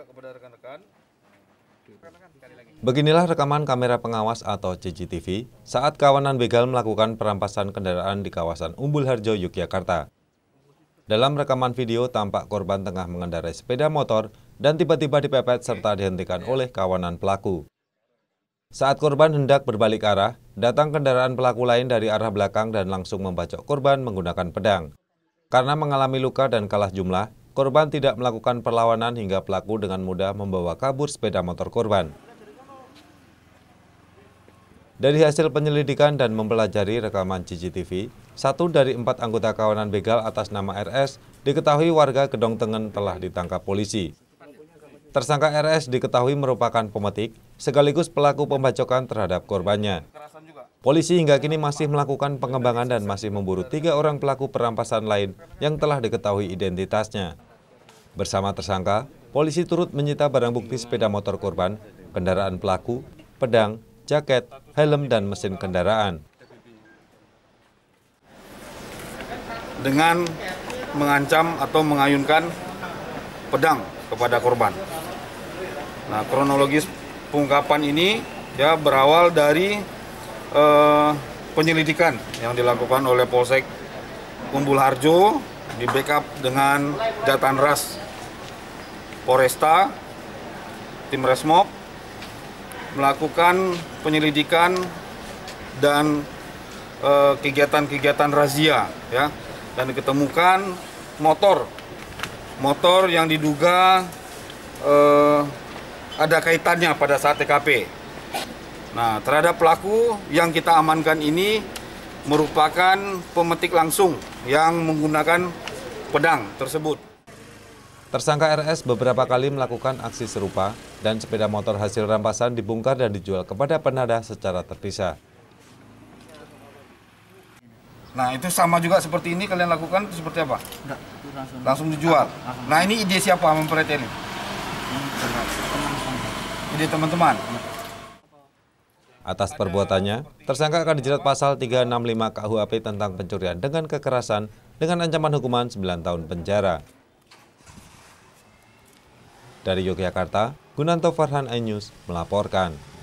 juga kepada rekan-rekan. Beginilah rekaman kamera pengawas atau CCTV saat kawanan begal melakukan perampasan kendaraan di kawasan Umbul Harjo, Yogyakarta. Dalam rekaman video tampak korban tengah mengendarai sepeda motor dan tiba-tiba dipepet serta dihentikan oleh kawanan pelaku. Saat korban hendak berbalik arah, datang kendaraan pelaku lain dari arah belakang dan langsung membacok korban menggunakan pedang. Karena mengalami luka dan kalah jumlah, Korban tidak melakukan perlawanan hingga pelaku dengan mudah membawa kabur sepeda motor korban. Dari hasil penyelidikan dan mempelajari rekaman CCTV, satu dari empat anggota kawanan begal atas nama RS diketahui warga Kedong Tengen telah ditangkap polisi. Tersangka RS diketahui merupakan pemetik sekaligus pelaku pembacokan terhadap korbannya. Polisi hingga kini masih melakukan pengembangan dan masih memburu tiga orang pelaku perampasan lain yang telah diketahui identitasnya. Bersama tersangka, polisi turut menyita barang bukti sepeda motor korban, kendaraan pelaku, pedang, jaket, helm, dan mesin kendaraan. Dengan mengancam atau mengayunkan pedang kepada korban. Nah, kronologis pengungkapan ini ya berawal dari eh, penyelidikan yang dilakukan oleh Polsek Umbul Harjo di backup dengan Ras Poresta tim Resmob melakukan penyelidikan dan eh, kegiatan-kegiatan razia ya dan diketemukan motor motor yang diduga eh, ada kaitannya pada saat TKP Nah, terhadap pelaku yang kita amankan ini merupakan pemetik langsung yang menggunakan pedang tersebut. Tersangka RS beberapa kali melakukan aksi serupa dan sepeda motor hasil rampasan dibongkar dan dijual kepada penadah secara terpisah. Nah itu sama juga seperti ini kalian lakukan seperti apa? Enggak, langsung, langsung dijual. Langsung. Nah ini ide siapa memperhatikan ini? Ide teman-teman. Iya. Atas perbuatannya, tersangka akan dijerat pasal 365 KUHP tentang pencurian dengan kekerasan dengan ancaman hukuman 9 tahun penjara. Dari Yogyakarta, Gunanto Farhan Ainyus melaporkan.